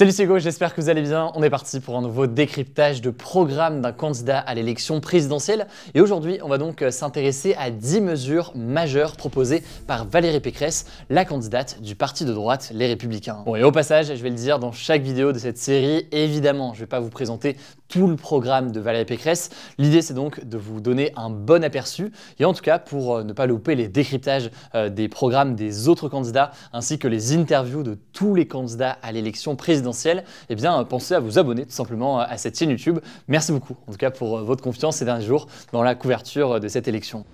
Salut c'est Hugo, j'espère que vous allez bien. On est parti pour un nouveau décryptage de programme d'un candidat à l'élection présidentielle. Et aujourd'hui, on va donc euh, s'intéresser à 10 mesures majeures proposées par Valérie Pécresse, la candidate du parti de droite Les Républicains. Bon et au passage, je vais le dire dans chaque vidéo de cette série, évidemment, je ne vais pas vous présenter tout le programme de Valérie Pécresse. L'idée, c'est donc de vous donner un bon aperçu et en tout cas pour euh, ne pas louper les décryptages euh, des programmes des autres candidats ainsi que les interviews de tous les candidats à l'élection présidentielle, eh bien, euh, pensez à vous abonner tout simplement à cette chaîne YouTube. Merci beaucoup en tout cas pour votre confiance ces derniers jours dans la couverture de cette élection.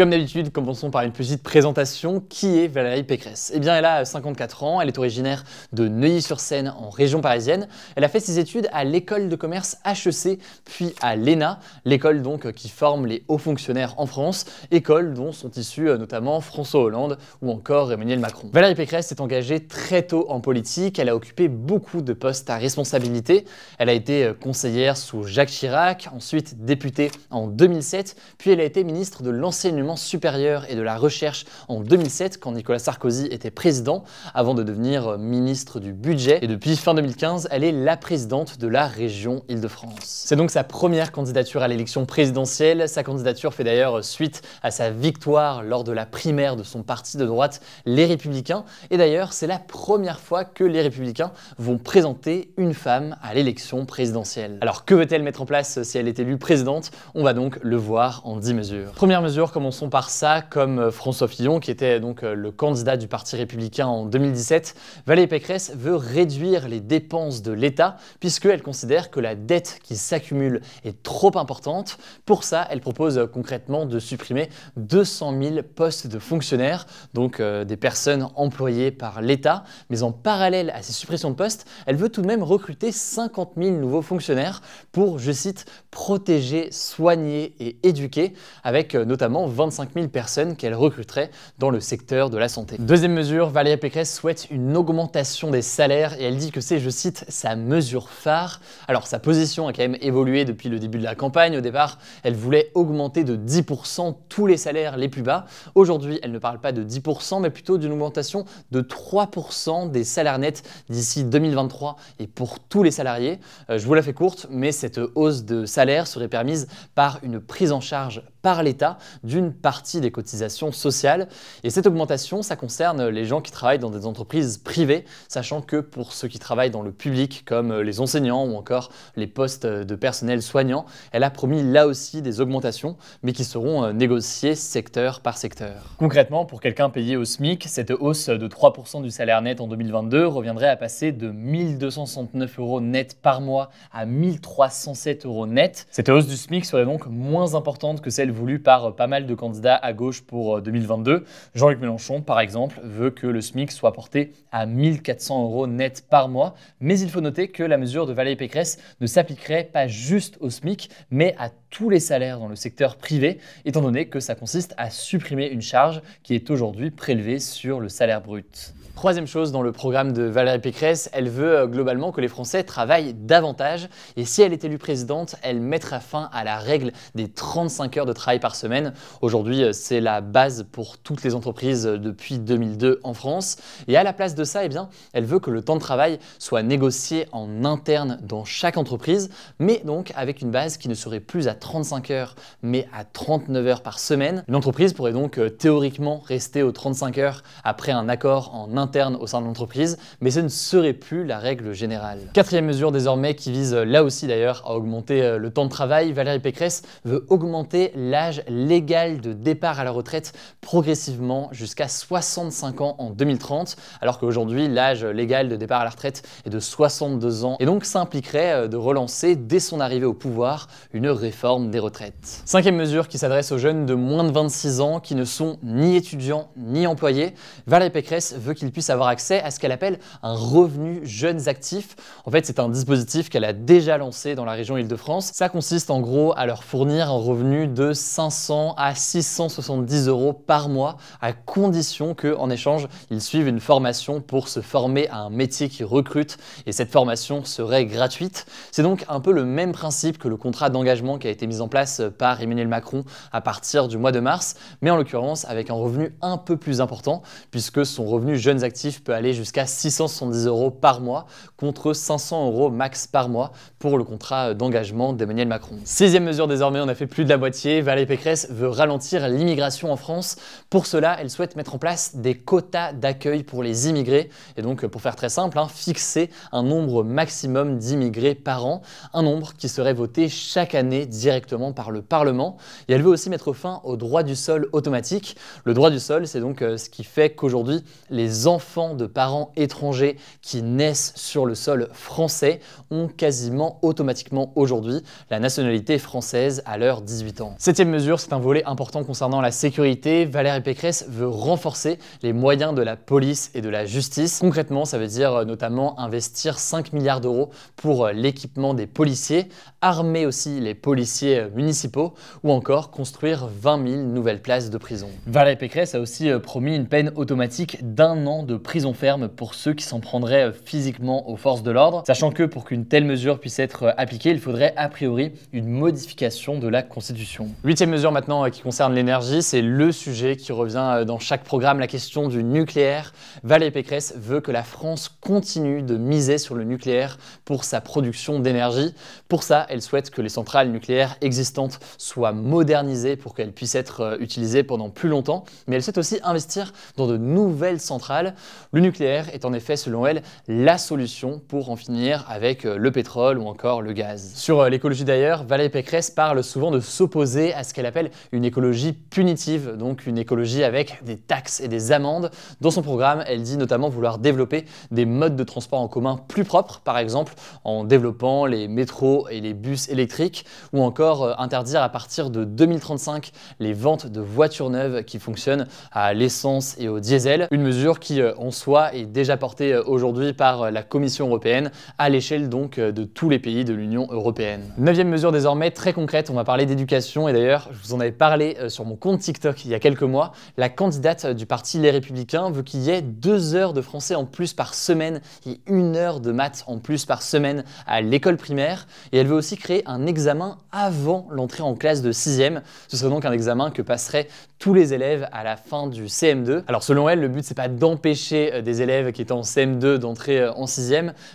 Comme d'habitude, commençons par une petite présentation. Qui est Valérie Pécresse Eh bien, elle a 54 euh, ans, elle est originaire de Neuilly-sur-Seine, en région parisienne. Elle a fait ses études à l'école de commerce HEC, puis à l'ENA, l'école donc qui forme les hauts fonctionnaires en France, école dont sont issus euh, notamment François Hollande ou encore Emmanuel Macron. Valérie Pécresse s'est engagée très tôt en politique, elle a occupé beaucoup de postes à responsabilité. Elle a été euh, conseillère sous Jacques Chirac, ensuite députée en 2007, puis elle a été ministre de l'enseignement supérieure et de la recherche en 2007 quand Nicolas Sarkozy était président avant de devenir euh, ministre du budget et depuis fin 2015 elle est la présidente de la région Île-de-France. C'est donc sa première candidature à l'élection présidentielle. Sa candidature fait d'ailleurs euh, suite à sa victoire lors de la primaire de son parti de droite Les Républicains et d'ailleurs c'est la première fois que les Républicains vont présenter une femme à l'élection présidentielle. Alors que veut-elle mettre en place euh, si elle est élue présidente On va donc le voir en 10 mesures. Première mesure, commençons par ça, comme euh, François Fillon, qui était donc euh, le candidat du Parti républicain en 2017, Valérie Pécresse veut réduire les dépenses de l'État, puisqu'elle considère que la dette qui s'accumule est trop importante. Pour ça, elle propose euh, concrètement de supprimer 200 000 postes de fonctionnaires, donc des personnes employées par l'État. Mais en parallèle à ces suppressions de postes, elle veut tout de même recruter 50 000 nouveaux fonctionnaires pour, je cite, protéger, soigner et éduquer, avec notamment 20 25 000 personnes qu'elle recruterait dans le secteur de la santé. Deuxième mesure, Valérie Pécresse souhaite une augmentation des salaires et elle dit que c'est, je cite, sa mesure phare. Alors sa position a quand même évolué depuis le début de la campagne. Au départ, elle voulait augmenter de 10% tous les salaires les plus bas. Aujourd'hui, elle ne parle pas de 10%, mais plutôt d'une augmentation de 3% des salaires nets d'ici 2023 et pour tous les salariés. Euh, je vous la fais courte, mais cette hausse de salaire serait permise par une prise en charge par l'État d'une partie des cotisations sociales. Et cette augmentation, ça concerne les gens qui travaillent dans des entreprises privées, sachant que pour ceux qui travaillent dans le public, comme euh, les enseignants ou encore les postes de personnel soignant, elle a promis là aussi des augmentations, mais qui seront euh, négociées secteur par secteur. Concrètement, pour quelqu'un payé au SMIC, cette hausse de 3% du salaire net en 2022 reviendrait à passer de 1269 euros net par mois à 1307 euros net. Cette hausse du SMIC serait donc moins importante que celle Voulu voulue par euh, pas mal de candidats à gauche pour 2022. Euh, Jean-Luc Mélenchon, par exemple, veut que le SMIC soit porté à 1400 euros net par mois. Mais il faut noter que la mesure de Valérie Pécresse ne s'appliquerait pas juste au SMIC, mais à tous les salaires dans le secteur privé, étant donné que ça consiste à supprimer une charge qui est aujourd'hui prélevée sur le salaire brut. Troisième chose dans le programme de Valérie Pécresse, elle veut euh, globalement que les Français travaillent davantage et si elle est élue présidente, elle mettra fin à la règle des 35 heures de travail travail par semaine. Aujourd'hui, euh, c'est la base pour toutes les entreprises euh, depuis 2002 en France. Et à la place de ça, eh bien, elle veut que le temps de travail soit négocié en interne dans chaque entreprise, mais donc avec une base qui ne serait plus à 35 heures, mais à 39 heures par semaine. l'entreprise pourrait donc euh, théoriquement rester aux 35 heures après un accord en interne au sein de l'entreprise, mais ce ne serait plus la règle générale. Quatrième mesure désormais qui vise là aussi d'ailleurs à augmenter le temps de travail, Valérie Pécresse veut augmenter la l'âge légal de départ à la retraite progressivement jusqu'à 65 ans en 2030, alors qu'aujourd'hui l'âge légal de départ à la retraite est de 62 ans, et donc ça impliquerait euh, de relancer dès son arrivée au pouvoir une réforme des retraites. Cinquième mesure qui s'adresse aux jeunes de moins de 26 ans qui ne sont ni étudiants ni employés, Valérie Pécresse veut qu'ils puissent avoir accès à ce qu'elle appelle un revenu jeunes actifs. En fait, c'est un dispositif qu'elle a déjà lancé dans la région Île-de-France. Ça consiste en gros à leur fournir un revenu de 500 à 670 euros par mois, à condition qu'en échange, ils suivent une formation pour se former à un métier qui recrute, et cette formation serait gratuite. C'est donc un peu le même principe que le contrat d'engagement qui a été mis en place par Emmanuel Macron à partir du mois de mars, mais en l'occurrence avec un revenu un peu plus important, puisque son revenu jeunes actifs peut aller jusqu'à 670 euros par mois, contre 500 euros max par mois pour le contrat d'engagement d'Emmanuel Macron. Sixième mesure désormais, on a fait plus de la moitié, Valérie Pécresse veut ralentir l'immigration en France. Pour cela, elle souhaite mettre en place des quotas d'accueil pour les immigrés. Et donc, pour faire très simple, hein, fixer un nombre maximum d'immigrés par an, un nombre qui serait voté chaque année directement par le Parlement. Et elle veut aussi mettre fin au droit du sol automatique. Le droit du sol, c'est donc euh, ce qui fait qu'aujourd'hui, les enfants de parents étrangers qui naissent sur le sol français ont quasiment automatiquement aujourd'hui la nationalité française à leurs 18 ans. Septième mesure, c'est un volet important concernant la sécurité. Valérie Pécresse veut renforcer les moyens de la police et de la justice. Concrètement, ça veut dire euh, notamment investir 5 milliards d'euros pour euh, l'équipement des policiers, armer aussi les policiers euh, municipaux ou encore construire 20 000 nouvelles places de prison. Valérie Pécresse a aussi promis une peine automatique d'un an de prison ferme pour ceux qui s'en prendraient physiquement aux forces de l'ordre, sachant que pour qu'une telle mesure puisse être appliquée, il faudrait a priori une modification de la Constitution. Huitième mesure maintenant euh, qui concerne l'énergie, c'est le sujet qui revient euh, dans chaque programme, la question du nucléaire. Valérie Pécresse veut que la France continue de miser sur le nucléaire pour sa production d'énergie. Pour ça, elle souhaite que les centrales nucléaires existantes soient modernisées pour qu'elles puissent être euh, utilisées pendant plus longtemps, mais elle souhaite aussi investir dans de nouvelles centrales. Le nucléaire est en effet, selon elle, la solution pour en finir avec le pétrole ou encore le gaz. Sur l'écologie d'ailleurs, Valérie Pécresse parle souvent de s'opposer à ce qu'elle appelle une écologie punitive, donc une écologie avec des taxes et des amendes. Dans son programme, elle dit notamment vouloir développer des modes de transport en commun plus propres, par exemple en développant les métros et les bus électriques, ou encore euh, interdire à partir de 2035 les ventes de voitures neuves qui fonctionnent à l'essence et au diesel, une mesure qui euh, en soi est déjà portée euh, aujourd'hui par la Commission européenne à l'échelle donc de tous les pays de l'Union européenne. Neuvième mesure désormais très concrète, on va parler d'éducation et d'ailleurs, je vous en avais parlé euh, sur mon compte TikTok il y a quelques mois, la candidate euh, du parti Les Républicains veut qu'il y ait deux heures de français en plus par semaine et une heure de maths en plus par semaine à l'école primaire. Et elle veut aussi créer un examen avant l'entrée en classe de 6e. Ce serait donc un examen que passeraient tous les élèves à la fin du CM2. Alors selon elle, le but c'est pas d'empêcher euh, des élèves qui étaient en CM2 d'entrer en 6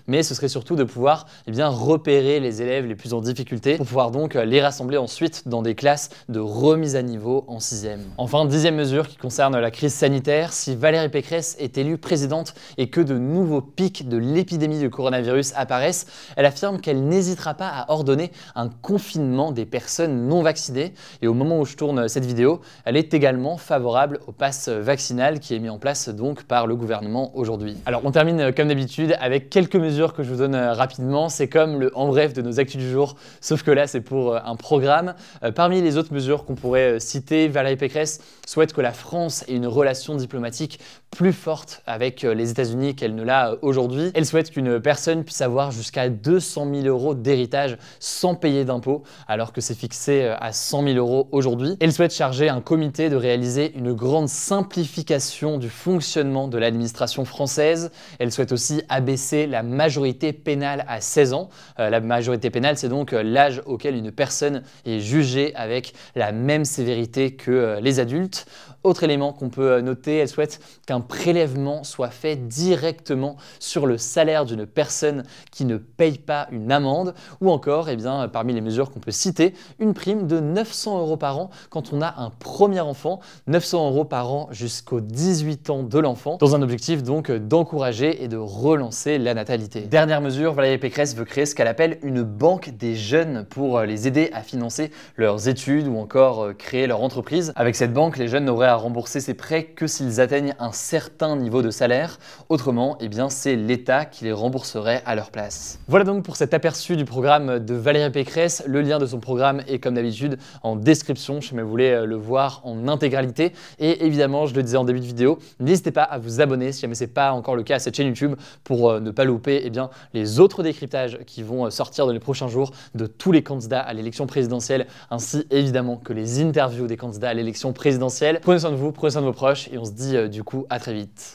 mais ce serait surtout de pouvoir eh bien, repérer les élèves les plus en difficulté pour pouvoir donc les rassembler ensuite dans des classes de remise à niveau en sixième. Enfin, dixième mesure qui concerne la crise sanitaire, si Valérie Pécresse est élue présidente et que de nouveaux pics de l'épidémie de coronavirus apparaissent, elle affirme qu'elle n'hésitera pas à ordonner un confinement des personnes non vaccinées. Et au moment où je tourne cette vidéo, elle est également favorable au pass vaccinal qui est mis en place donc par le gouvernement aujourd'hui. Alors on termine euh, comme d'habitude avec quelques mesures que je vous donne euh, rapidement. C'est comme le en bref de nos actus du jour, sauf que là c'est pour euh, un programme. Parmi les autres mesures qu'on pourrait euh, citer, Valérie Pécresse souhaite que la France ait une relation diplomatique plus forte avec euh, les États-Unis qu'elle ne l'a euh, aujourd'hui. Elle souhaite qu'une personne puisse avoir jusqu'à 200 000 euros d'héritage sans payer d'impôts, alors que c'est fixé à 100 000 euros aujourd'hui. Elle souhaite charger un comité de réaliser une grande simplification du fonctionnement de l'administration française. Elle souhaite aussi abaisser la majorité pénale à 16 ans. la majorité pénale, c'est donc l'âge auquel une personne est jugée avec la même sévérité que euh, les adultes. Autre élément qu'on peut euh, noter, elle souhaite qu'un prélèvement soit fait directement sur le salaire d'une personne qui ne paye pas une amende, ou encore, et eh bien, parmi les mesures qu'on peut citer, une prime de 900 euros par an quand on a un premier enfant, 900 euros par an jusqu'aux 18 ans de l'enfant, dans un objectif donc d'encourager et de relancer la natalité. Dernière mesure, Valérie Pécresse veut créer ce qu'elle appelle une banque des jeunes pour euh, les aider à financer leurs études ou encore euh, créer leur entreprise. Avec cette banque, les jeunes n'auraient à rembourser ces prêts que s'ils atteignent un certain niveau de salaire. Autrement, eh bien, c'est l'État qui les rembourserait à leur place. Voilà donc pour cet aperçu du programme de Valérie Pécresse. Le lien de son programme est comme d'habitude en description si vous voulez euh, le voir en intégralité. Et évidemment, je le disais en début de vidéo, n'hésitez pas à vous abonner si jamais ce n'est pas encore le cas à cette chaîne YouTube pour euh, ne pas louper eh bien, les autres décryptages qui vont sortir dans les prochains jours de tous les candidats à l'élection présidentielle ainsi évidemment que les interviews des candidats à l'élection présidentielle. Prenez soin de vous, prenez soin de vos proches et on se dit euh, du coup à très vite.